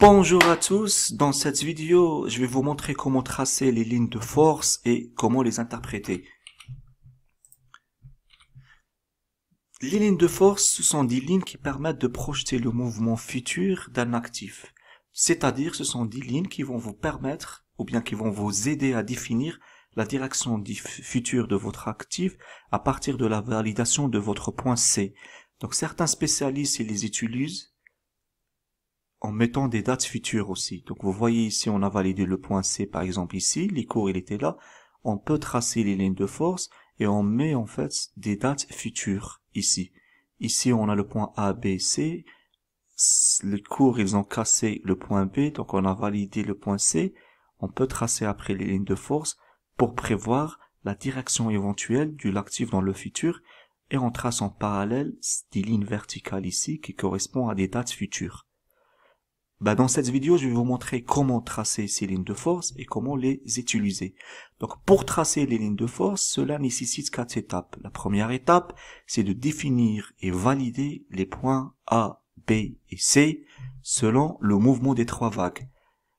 Bonjour à tous, dans cette vidéo je vais vous montrer comment tracer les lignes de force et comment les interpréter. Les lignes de force ce sont des lignes qui permettent de projeter le mouvement futur d'un actif. C'est-à-dire ce sont des lignes qui vont vous permettre ou bien qui vont vous aider à définir la direction future de votre actif à partir de la validation de votre point C. Donc certains spécialistes ils les utilisent en mettant des dates futures aussi. Donc vous voyez ici, on a validé le point C par exemple ici, les cours il était là. On peut tracer les lignes de force et on met en fait des dates futures ici. Ici on a le point A, B, C. Les cours ils ont cassé le point B, donc on a validé le point C. On peut tracer après les lignes de force pour prévoir la direction éventuelle du l'actif dans le futur et on trace en parallèle des lignes verticales ici qui correspondent à des dates futures. Bah, dans cette vidéo, je vais vous montrer comment tracer ces lignes de force et comment les utiliser. Donc pour tracer les lignes de force, cela nécessite quatre étapes. La première étape, c'est de définir et valider les points A, B et C selon le mouvement des trois vagues.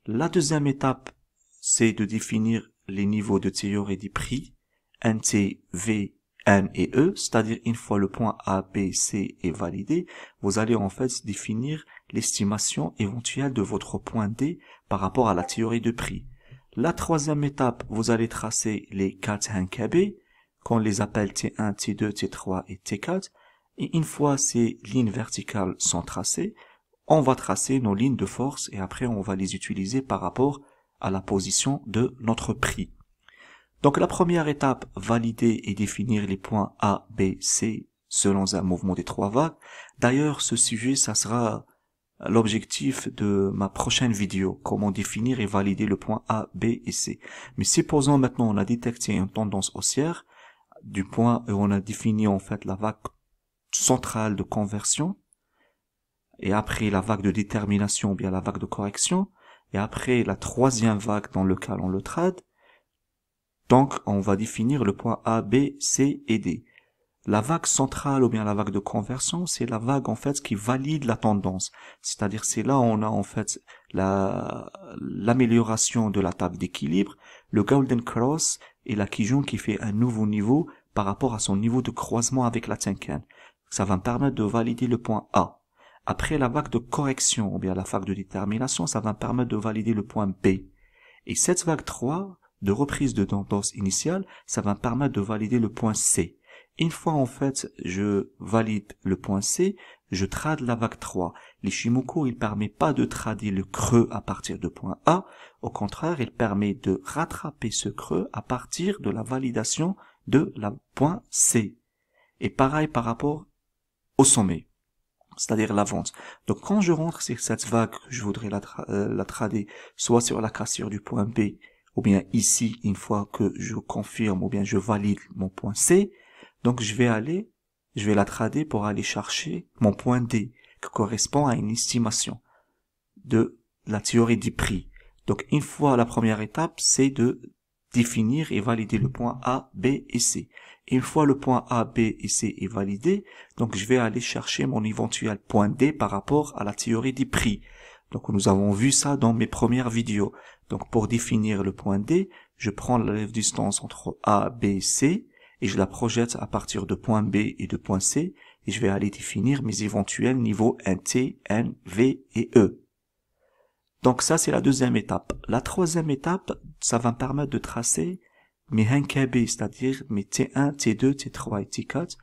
La deuxième étape, c'est de définir les niveaux de théorie des prix, NT, V, N et E, c'est-à-dire une fois le point A, B, C est validé, vous allez en fait définir l'estimation éventuelle de votre point D par rapport à la théorie de prix. La troisième étape, vous allez tracer les 4 KB, qu'on les appelle T1, T2, T3 et T4. Et une fois ces lignes verticales sont tracées, on va tracer nos lignes de force et après on va les utiliser par rapport à la position de notre prix. Donc la première étape, valider et définir les points A, B, C selon un mouvement des trois vagues. D'ailleurs, ce sujet, ça sera l'objectif de ma prochaine vidéo, comment définir et valider le point A, B et C. Mais supposons maintenant on a détecté une tendance haussière, du point où on a défini en fait la vague centrale de conversion, et après la vague de détermination ou bien la vague de correction, et après la troisième vague dans lequel on le trade, donc on va définir le point A, B, C et D la vague centrale ou bien la vague de conversion, c'est la vague en fait qui valide la tendance. C'est-à-dire c'est là où on a en fait la l'amélioration de la table d'équilibre, le Golden Cross et la Kijun qui fait un nouveau niveau par rapport à son niveau de croisement avec la Tienken. Ça va me permettre de valider le point A. Après la vague de correction ou bien la vague de détermination, ça va me permettre de valider le point B. Et cette vague 3 de reprise de tendance initiale, ça va me permettre de valider le point C. Une fois en fait je valide le point C, je trade la vague 3. L'Ishimoku, il permet pas de trader le creux à partir de point A. Au contraire, il permet de rattraper ce creux à partir de la validation de la point C. Et pareil par rapport au sommet, c'est-à-dire la vente. Donc quand je rentre sur cette vague, je voudrais la, euh, la trader soit sur la cassure du point B, ou bien ici, une fois que je confirme ou bien je valide mon point C, donc je vais aller, je vais la trader pour aller chercher mon point D, qui correspond à une estimation de la théorie du prix. Donc une fois la première étape, c'est de définir et valider le point A, B et C. Une fois le point A, B et C est validé, donc je vais aller chercher mon éventuel point D par rapport à la théorie du prix. Donc nous avons vu ça dans mes premières vidéos. Donc pour définir le point D, je prends la distance entre A, B et C, et je la projette à partir de point B et de point C et je vais aller définir mes éventuels niveaux NT, N, V et E. Donc ça c'est la deuxième étape. La troisième étape, ça va me permettre de tracer mes NKB, c'est-à-dire mes T1, T2, T3 et T4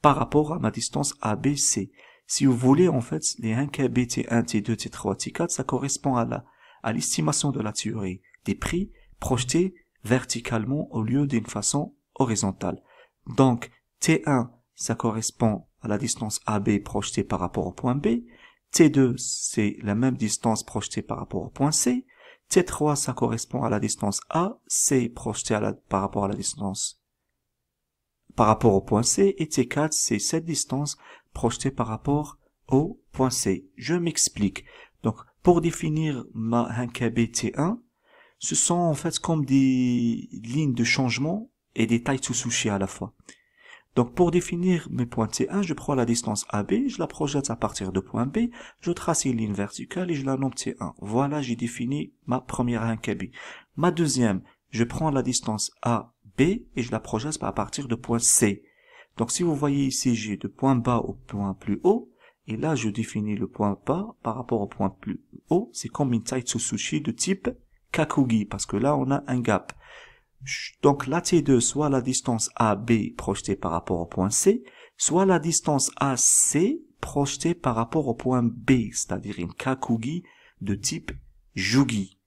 par rapport à ma distance ABC. Si vous voulez, en fait, les NKB T1, T2, T3, T4, ça correspond à à l'estimation de la théorie des prix projetés verticalement au lieu d'une façon horizontale. Donc, T1, ça correspond à la distance AB projetée par rapport au point B. T2, c'est la même distance projetée par rapport au point C. T3, ça correspond à la distance A, C projetée par rapport à la distance par rapport au point C, et T4, c'est cette distance projetée par rapport au point C. Je m'explique. Donc, pour définir ma 1KB T1, ce sont en fait comme des lignes de changement et des tailles sous-sushi à la fois. Donc pour définir mes points T1, je prends la distance AB, je la projette à partir de point B, je trace une ligne verticale et je la nomme T1. Voilà, j'ai défini ma première incabi. Ma deuxième, je prends la distance AB et je la projette à partir de point C. Donc si vous voyez ici, j'ai de point bas au point plus haut, et là je définis le point bas par rapport au point plus haut, c'est comme une taille sushi de type Kakugi, parce que là on a un gap. Donc la T2, soit la distance AB projetée par rapport au point C, soit la distance AC projetée par rapport au point B, c'est-à-dire une kakugi de type jugi.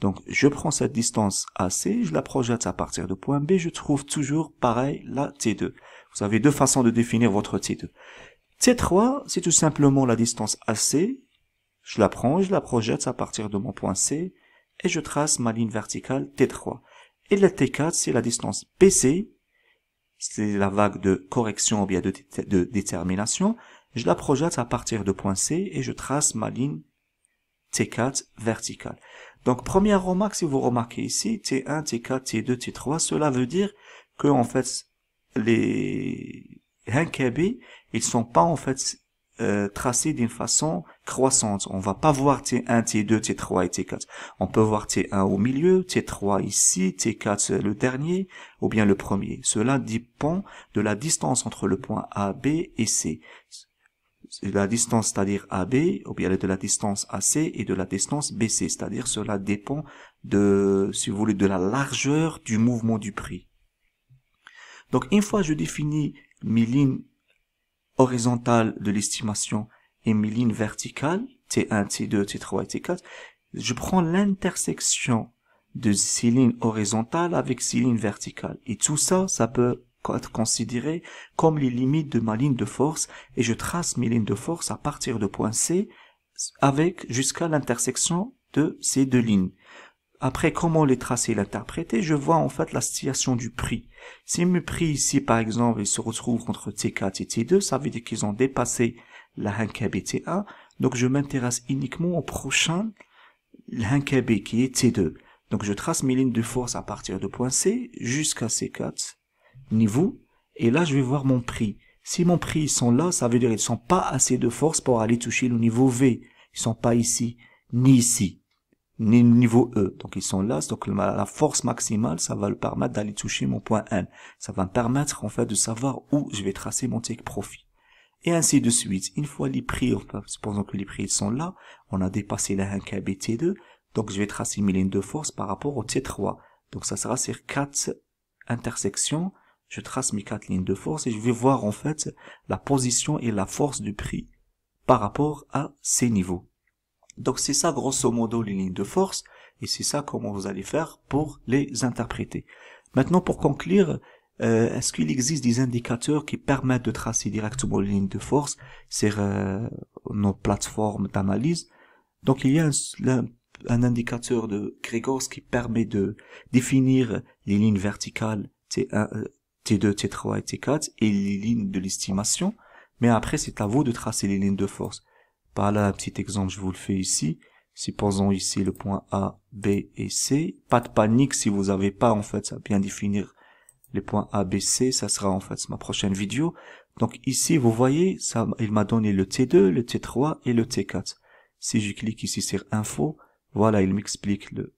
Donc je prends cette distance AC, je la projette à partir du point B, je trouve toujours pareil la T2. Vous avez deux façons de définir votre T2. T3, c'est tout simplement la distance AC, je la prends, je la projette à partir de mon point C, et je trace ma ligne verticale T3. Et la T4, c'est la distance PC, c'est la vague de correction ou bien de, détermination. Je la projette à partir de point C et je trace ma ligne T4 verticale. Donc première remarque, si vous remarquez ici, T1, T4, T2, T3, cela veut dire que en fait les 1KB, ils sont pas en fait euh, tracé d'une façon croissante. On va pas voir T1, T2, T3 et T4. On peut voir T1 au milieu, T3 ici, T4 euh, le dernier ou bien le premier. Cela dépend de la distance entre le point A, B et C. La distance, c'est-à-dire AB, ou bien de la distance AC et de la distance BC, c'est-à-dire cela dépend de, si vous voulez, de la largeur du mouvement du prix. Donc, une fois je définis mes lignes horizontale de l'estimation et mes lignes verticales, T1, T2, T3 T4, je prends l'intersection de ces lignes horizontales avec ces lignes verticales. Et tout ça, ça peut être considéré comme les limites de ma ligne de force et je trace mes lignes de force à partir de point C avec jusqu'à l'intersection de ces deux lignes. Après, comment les tracer et l'interpréter, je vois en fait la situation du prix. Si mes prix ici, par exemple, il se retrouvent entre T4 et T2, ça veut dire qu'ils ont dépassé la 1 T1, donc je m'intéresse uniquement au prochain 1KB qui est T2. Donc je trace mes lignes de force à partir de point C jusqu'à C4 niveau, et là je vais voir mon prix. Si mon prix sont là, ça veut dire qu'ils sont pas assez de force pour aller toucher le niveau V. Ils sont pas ici, ni ici niveau E. Donc ils sont là, donc la force maximale, ça va le permettre d'aller toucher mon point N. Ça va me permettre en fait de savoir où je vais tracer mon take profit. Et ainsi de suite. Une fois les prix, supposons que les prix ils sont là, on a dépassé la 1 KBT2, donc je vais tracer mes lignes de force par rapport au T3. Donc ça sera sur quatre intersections, je trace mes quatre lignes de force et je vais voir en fait la position et la force du prix par rapport à ces niveaux. Donc c'est ça grosso modo les lignes de force, et c'est ça comment vous allez faire pour les interpréter. Maintenant pour conclure, euh, est-ce qu'il existe des indicateurs qui permettent de tracer directement les lignes de force sur euh, nos plateformes d'analyse Donc il y a un, indicateur de Gregors qui permet de définir les lignes verticales T1, T2, T3 et T4 et les lignes de l'estimation, mais après c'est à vous de tracer les lignes de force. Voilà, un petit exemple, je vous le fais ici. Supposons ici le point A, B et C. Pas de panique si vous n'avez pas, en fait, à bien définir les points A, B, C. Ça sera, en fait, ma prochaine vidéo. Donc ici, vous voyez, ça, il m'a donné le T2, le T3 et le T4. Si je clique ici sur Info, voilà, il m'explique le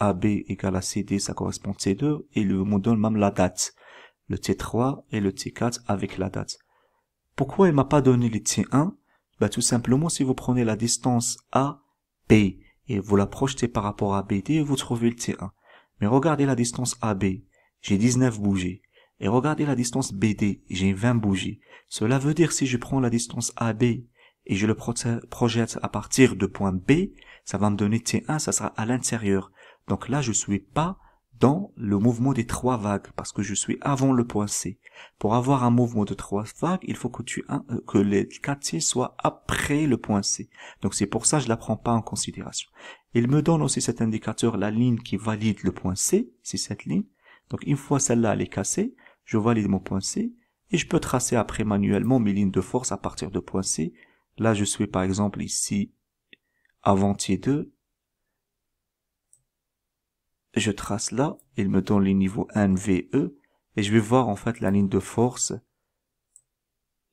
AB égale à CD, ça correspond au T2, et il me donne même la date. Le T3 et le T4 avec la date. Pourquoi il m'a pas donné le T1 bah, tout simplement, si vous prenez la distance AB et vous la projetez par rapport à BD, vous trouvez le T1. Mais regardez la distance AB, j'ai 19 bougies. Et regardez la distance BD, j'ai 20 bougies. Cela veut dire si je prends la distance AB et je le projette à partir de point B, ça va me donner T1, ça sera à l'intérieur. Donc là, je suis pas dans le mouvement des trois vagues, parce que je suis avant le point C. Pour avoir un mouvement de trois vagues, il faut que tu euh, que les quartier soient après le point C. Donc c'est pour ça que je ne la prends pas en considération. Il me donne aussi cet indicateur, la ligne qui valide le point C, c'est cette ligne. Donc une fois celle-là, elle est cassée, je valide mon point C, et je peux tracer après manuellement mes lignes de force à partir de point C. Là, je suis par exemple ici avant Tier 2 je trace là, il me donne les niveaux NVE et je vais voir en fait la ligne de force.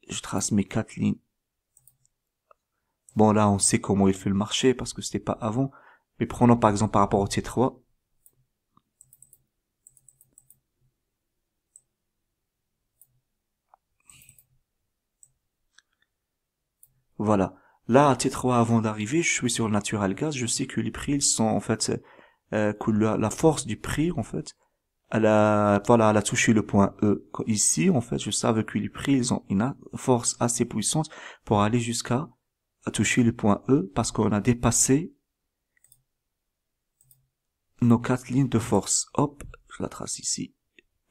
Je trace mes quatre lignes. Bon là on sait comment il fait le marché parce que c'était pas avant. Mais prenons par exemple par rapport au T3. Voilà. Là, T3 avant d'arriver, je suis sur le natural gas, je sais que les prix ils sont en fait euh, que la, force du prix en fait, elle a, voilà, elle a touché le point E. Ici, en fait, je savais que les prix ils ont une force assez puissante pour aller jusqu'à toucher le point E parce qu'on a dépassé nos quatre lignes de force. Hop, je la trace ici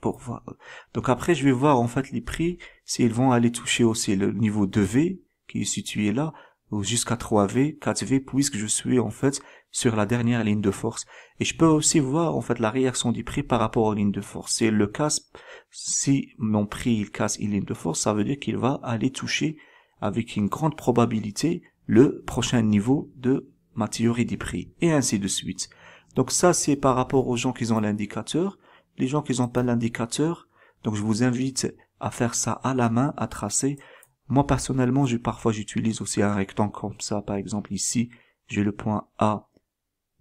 pour voir. Donc après, je vais voir, en fait, les prix, s'ils vont aller toucher aussi le niveau 2V qui est situé là, jusqu'à 3V, 4V, puisque je suis en fait sur la dernière ligne de force. Et je peux aussi voir en fait la réaction du prix par rapport aux lignes de force. Si le casse, si mon prix il casse une ligne de force, ça veut dire qu'il va aller toucher avec une grande probabilité le prochain niveau de ma théorie du prix. Et ainsi de suite. Donc ça c'est par rapport aux gens qui ont l'indicateur. Les gens qui n'ont pas l'indicateur, donc je vous invite à faire ça à la main, à tracer. Moi personnellement, je, parfois j'utilise aussi un rectangle comme ça, par exemple ici, j'ai le point A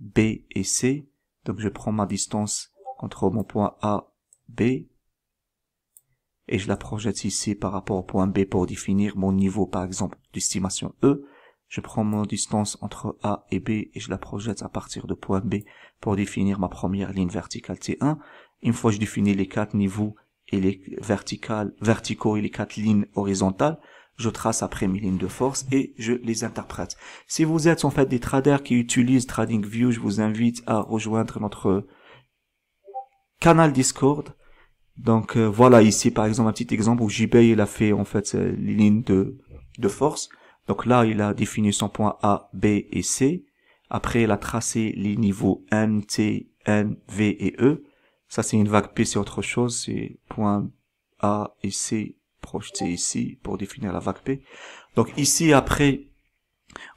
B et C. Donc je prends ma distance entre mon point A, B, et je la projette ici par rapport au point B pour définir mon niveau, par exemple, d'estimation E. Je prends mon distance entre A et B et je la projette à partir de point B pour définir ma première ligne verticale T1. Une fois que je définis les quatre niveaux et les verticales, verticaux et les quatre lignes horizontales, je trace après mes lignes de force et je les interprète. Si vous êtes en fait des traders qui utilisent TradingView, je vous invite à rejoindre notre canal Discord. Donc euh, voilà ici par exemple un petit exemple où JB il a fait en fait euh, les lignes de, de force. Donc là il a défini son point A, B et C. Après il a tracé les niveaux N, T, N, V et E. Ça c'est une vague P, c'est autre chose, c'est point A et C projeté ici pour définir la vague P. Donc ici, après,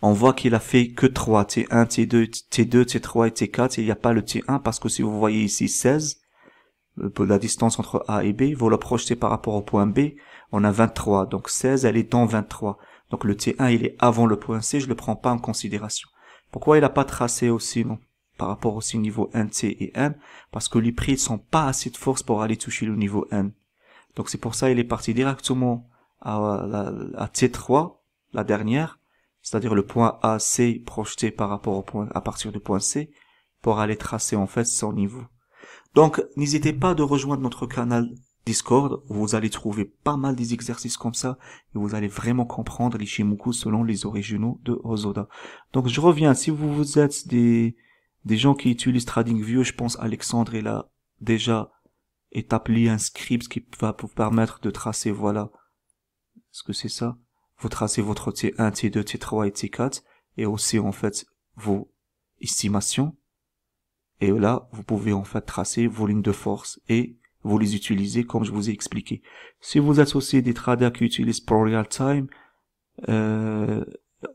on voit qu'il a fait que 3, T1, T2, T2, T3 et T4, il n'y a pas le T1 parce que si vous voyez ici 16, euh, la distance entre A et B, vous la projetez par rapport au point B, on a 23, donc 16, elle est dans 23. Donc le T1, il est avant le point C, je ne le prends pas en considération. Pourquoi il n'a pas tracé aussi par rapport aussi au niveau 1T et M Parce que les prix ne sont pas assez de force pour aller toucher le niveau N. Donc c'est pour ça il est parti directement à, à, T3, la dernière, c'est-à-dire le point AC projeté par rapport au point à partir du point C, pour aller tracer en fait son niveau. Donc n'hésitez pas de rejoindre notre canal Discord vous allez trouver pas mal des exercices comme ça et vous allez vraiment comprendre les selon les originaux de Hosoda. Donc je reviens, si vous, vous êtes des, des gens qui utilisent TradingView, je pense Alexandre est là déjà établit un script qui va vous permettre de tracer, voilà. ce que c'est ça? Vous tracez votre T1, T2, T3 et T4, et aussi, en fait, vos estimations. Et là, vous pouvez, en fait, tracer vos lignes de force et vous les utilisez comme je vous ai expliqué. Si vous associez des traders qui utilisent Pro Real Time, euh,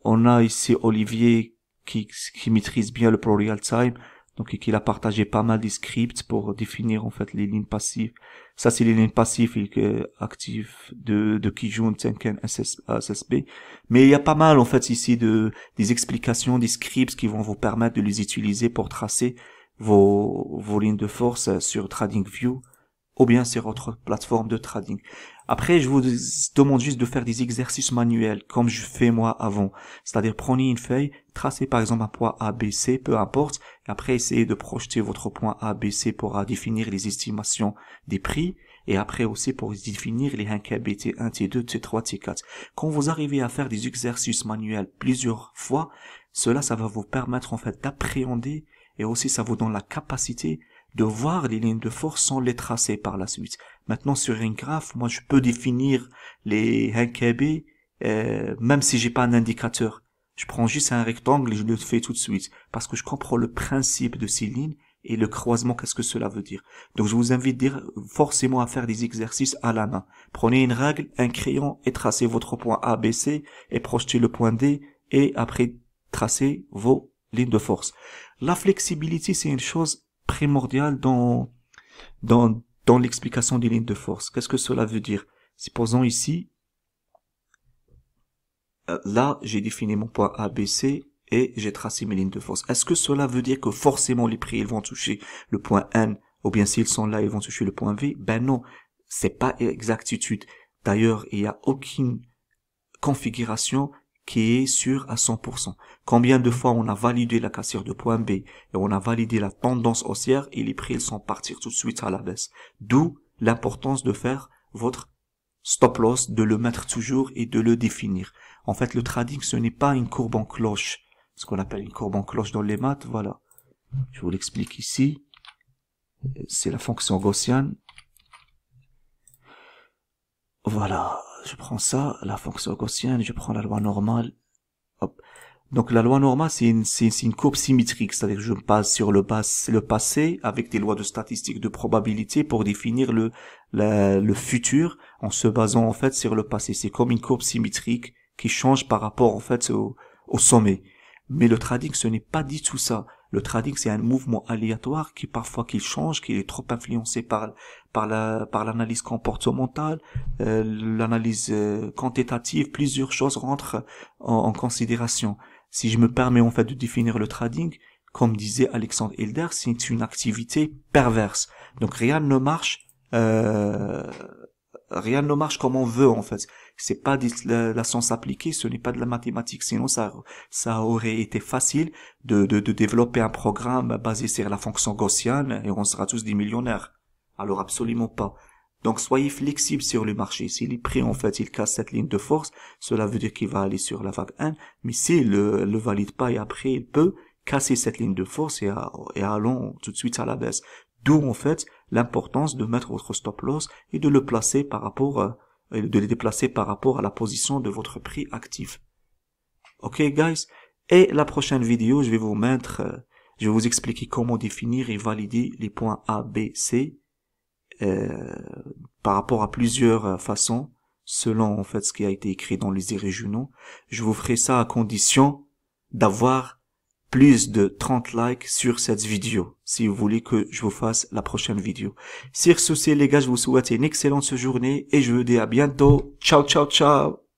on a ici Olivier qui, maîtrise bien le Pro Real Time donc il a partagé pas mal de scripts pour définir en fait les lignes passives. Ça c'est les lignes passives et que actives de de Kijun, Tenkan SSB. Mais il y a pas mal en fait ici de des explications, des scripts qui vont vous permettre de les utiliser pour tracer vos vos lignes de force euh, sur TradingView ou bien sur votre plateforme de trading. Après, je vous demande juste de faire des exercices manuels, comme je fais moi avant. C'est-à-dire, prenez une feuille, tracez par exemple un point ABC, peu importe, après essayez de projeter votre point ABC pour définir les estimations des prix, et après aussi pour définir les 1 T1, T2, T3, T4. Quand vous arrivez à faire des exercices manuels plusieurs fois, cela, ça va vous permettre en fait d'appréhender et aussi ça vous donne la capacité de voir les lignes de force sans les tracer par la suite. Maintenant, sur un graphe, moi, je peux définir les 1KB, euh, même si j'ai pas un indicateur. Je prends juste un rectangle et je le fais tout de suite, parce que je comprends le principe de ces lignes et le croisement, qu'est-ce que cela veut dire. Donc, je vous invite dire, forcément à faire des exercices à la main. Prenez une règle, un crayon et tracez votre point A, B, C et projetez le point D et après, tracez vos lignes de force. La flexibilité, c'est une chose primordial dans, dans, dans l'explication des lignes de force. Qu'est-ce que cela veut dire Supposons ici, euh, là, j'ai défini mon point ABC et j'ai tracé mes lignes de force. Est-ce que cela veut dire que forcément les prix ils vont toucher le point N ou bien s'ils sont là ils vont toucher le point V Ben non, c'est pas exactitude. D'ailleurs, il n'y a aucune configuration qui est sûr à 100%. Combien de fois on a validé la cassure de point B et on a validé la tendance haussière et les prix sont partis tout de suite à la baisse. D'où l'importance de faire votre stop loss, de le mettre toujours et de le définir. En fait, le trading, ce n'est pas une courbe en cloche. Ce qu'on appelle une courbe en cloche dans les maths, voilà. Je vous l'explique ici. C'est la fonction gaussienne. Voilà je prends ça, la fonction gaussienne, je prends la loi normale. Donc la loi normale, c'est une, une, courbe symétrique, c'est-à-dire que je me base sur le, le passé avec des lois de statistiques de probabilité pour définir le, le futur en se basant en fait sur le passé. C'est comme une courbe symétrique qui change par rapport en fait au, sommet. Mais le trading, ce n'est pas dit tout ça. Le trading, c'est un mouvement aléatoire qui parfois qu'il change, qui est trop influencé par par la par l'analyse comportementale, euh, l'analyse euh, quantitative, plusieurs choses rentrent en, considération. Si je me permets en fait de définir le trading, comme disait Alexandre Hilder, c'est une activité perverse. Donc rien ne marche, euh, rien ne marche comme on veut en fait. C'est pas de la, la, science appliquée, ce n'est pas de la mathématique. Sinon ça, ça aurait été facile de, de, de développer un programme basé sur la fonction gaussienne et on sera tous des millionnaires. Alors absolument pas. Donc soyez flexible sur le marché. S'il les prix, en fait, il casse cette ligne de force, cela veut dire qu'il va aller sur la vague 1. Mais s'il le, le valide pas et après, il peut casser cette ligne de force et, allons tout de suite à la baisse. D'où, en fait, l'importance de mettre votre stop loss et de le placer par rapport, euh, de le déplacer par rapport à la position de votre prix actif. Ok, guys? Et la prochaine vidéo, je vais vous mettre, euh, je vais vous expliquer comment définir et valider les points A, B, C euh, par rapport à plusieurs euh, façons, selon en fait ce qui a été écrit dans les régionaux. Je vous ferai ça à condition d'avoir plus de 30 likes sur cette vidéo si vous voulez que je vous fasse la prochaine vidéo. Sur ceci les gars, je vous souhaite une excellente journée et je vous dis à bientôt. Ciao ciao ciao